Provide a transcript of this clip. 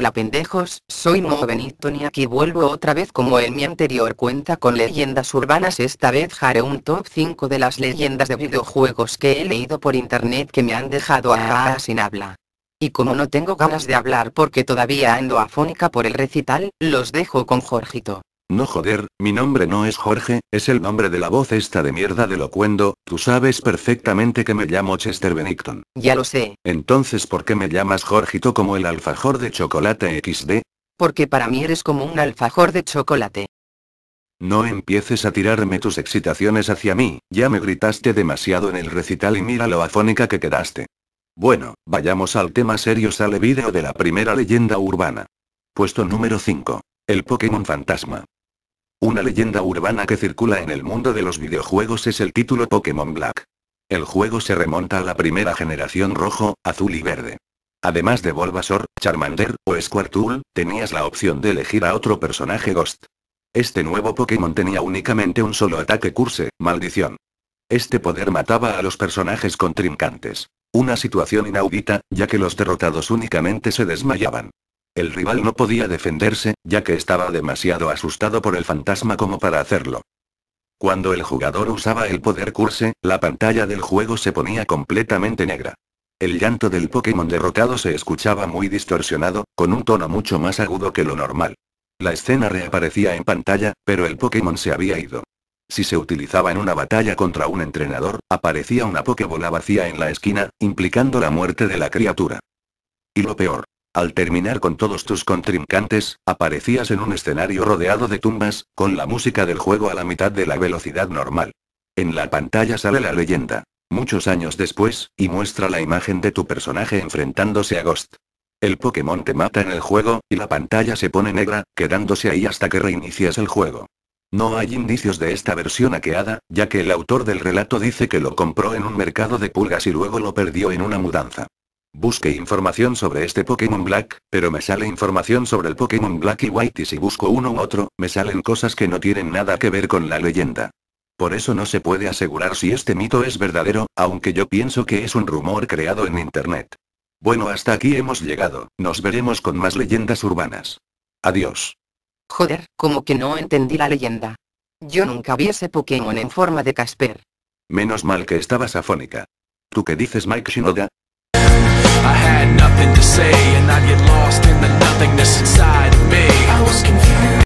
Hola pendejos, soy modo Benito y vuelvo otra vez como en mi anterior cuenta con leyendas urbanas esta vez haré un top 5 de las leyendas de videojuegos que he leído por internet que me han dejado a, sin habla. Y como no tengo ganas de hablar porque todavía ando afónica por el recital, los dejo con Jorgito. No joder, mi nombre no es Jorge, es el nombre de la voz esta de mierda de locuendo, tú sabes perfectamente que me llamo Chester Bennington. Ya lo sé. Entonces, ¿por qué me llamas Jorgito como el alfajor de chocolate XD? Porque para mí eres como un alfajor de chocolate. No empieces a tirarme tus excitaciones hacia mí, ya me gritaste demasiado en el recital y mira lo afónica que quedaste. Bueno, vayamos al tema serio sale vídeo de la primera leyenda urbana. Puesto número 5. El Pokémon Fantasma. Una leyenda urbana que circula en el mundo de los videojuegos es el título Pokémon Black. El juego se remonta a la primera generación rojo, azul y verde. Además de Bulbasaur, Charmander o Squirtle, tenías la opción de elegir a otro personaje Ghost. Este nuevo Pokémon tenía únicamente un solo ataque curse, maldición. Este poder mataba a los personajes contrincantes. Una situación inaudita, ya que los derrotados únicamente se desmayaban. El rival no podía defenderse, ya que estaba demasiado asustado por el fantasma como para hacerlo. Cuando el jugador usaba el poder curse, la pantalla del juego se ponía completamente negra. El llanto del Pokémon derrotado se escuchaba muy distorsionado, con un tono mucho más agudo que lo normal. La escena reaparecía en pantalla, pero el Pokémon se había ido. Si se utilizaba en una batalla contra un entrenador, aparecía una Pokébola vacía en la esquina, implicando la muerte de la criatura. Y lo peor, al terminar con todos tus contrincantes, aparecías en un escenario rodeado de tumbas, con la música del juego a la mitad de la velocidad normal. En la pantalla sale la leyenda. Muchos años después, y muestra la imagen de tu personaje enfrentándose a Ghost. El Pokémon te mata en el juego, y la pantalla se pone negra, quedándose ahí hasta que reinicias el juego. No hay indicios de esta versión aqueada, ya que el autor del relato dice que lo compró en un mercado de pulgas y luego lo perdió en una mudanza. Busqué información sobre este Pokémon Black, pero me sale información sobre el Pokémon Black y White y si busco uno u otro, me salen cosas que no tienen nada que ver con la leyenda. Por eso no se puede asegurar si este mito es verdadero, aunque yo pienso que es un rumor creado en Internet. Bueno, hasta aquí hemos llegado, nos veremos con más leyendas urbanas. Adiós. Joder, como que no entendí la leyenda. Yo nunca vi ese Pokémon en forma de Casper. Menos mal que estabas afónica. ¿Tú qué dices Mike Shinoda? I had nothing to say, and I'd get lost in the nothingness inside of me. I was confused.